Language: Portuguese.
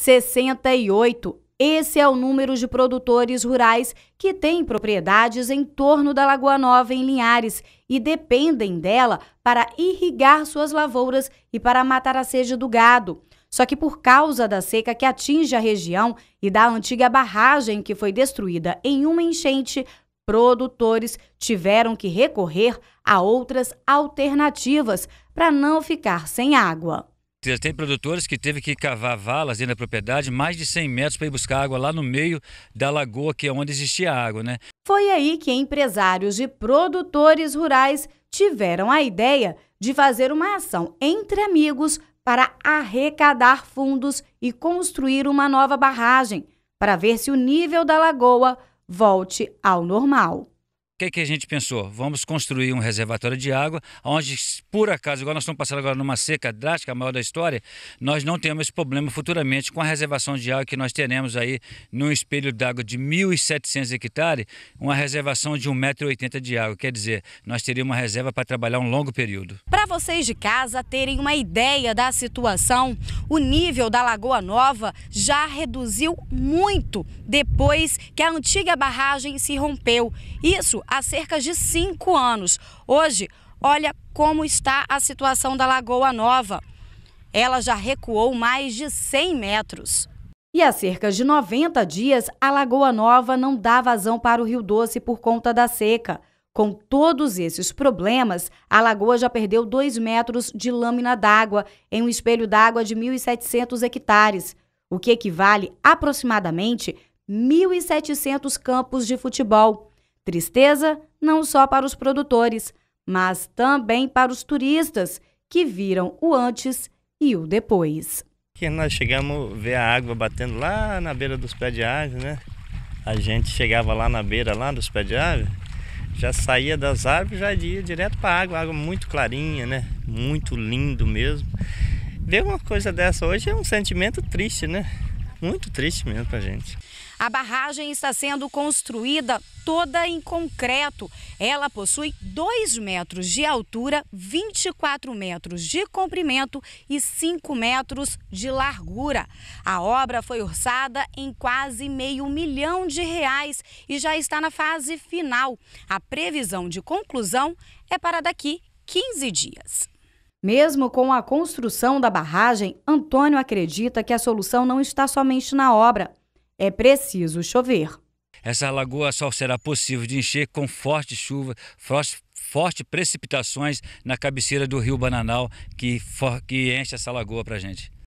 68. Esse é o número de produtores rurais que têm propriedades em torno da Lagoa Nova em Linhares e dependem dela para irrigar suas lavouras e para matar a sede do gado. Só que por causa da seca que atinge a região e da antiga barragem que foi destruída em uma enchente, produtores tiveram que recorrer a outras alternativas para não ficar sem água. Tem produtores que teve que cavar valas dentro da propriedade, mais de 100 metros para ir buscar água lá no meio da lagoa, que é onde existia água, né? Foi aí que empresários e produtores rurais tiveram a ideia de fazer uma ação entre amigos para arrecadar fundos e construir uma nova barragem, para ver se o nível da lagoa volte ao normal que, que a gente pensou? Vamos construir um reservatório de água, onde, por acaso, igual nós estamos passando agora numa seca drástica, a maior da história, nós não temos esse problema futuramente com a reservação de água que nós teremos aí num espelho d'água de 1.700 hectares, uma reservação de 1,80m de água. Quer dizer, nós teríamos uma reserva para trabalhar um longo período. Para vocês de casa terem uma ideia da situação, o nível da Lagoa Nova já reduziu muito depois que a antiga barragem se rompeu. Isso há cerca de cinco anos. Hoje, olha como está a situação da Lagoa Nova. Ela já recuou mais de 100 metros. E há cerca de 90 dias, a Lagoa Nova não dá vazão para o Rio Doce por conta da seca. Com todos esses problemas, a lagoa já perdeu 2 metros de lâmina d'água em um espelho d'água de 1.700 hectares, o que equivale aproximadamente 1.700 campos de futebol. Tristeza não só para os produtores, mas também para os turistas que viram o antes e o depois. Que nós chegamos a ver a água batendo lá na beira dos pés de árvore, né? A gente chegava lá na beira lá dos pés de árvore já saía das árvores, já ia direto para a água, água muito clarinha, né? Muito lindo mesmo. Ver uma coisa dessa hoje é um sentimento triste, né? muito triste mesmo para a gente. A barragem está sendo construída toda em concreto. Ela possui 2 metros de altura, 24 metros de comprimento e 5 metros de largura. A obra foi orçada em quase meio milhão de reais e já está na fase final. A previsão de conclusão é para daqui 15 dias. Mesmo com a construção da barragem, Antônio acredita que a solução não está somente na obra. É preciso chover. Essa lagoa só será possível de encher com forte chuva, forte precipitações na cabeceira do rio Bananal, que, for, que enche essa lagoa para a gente.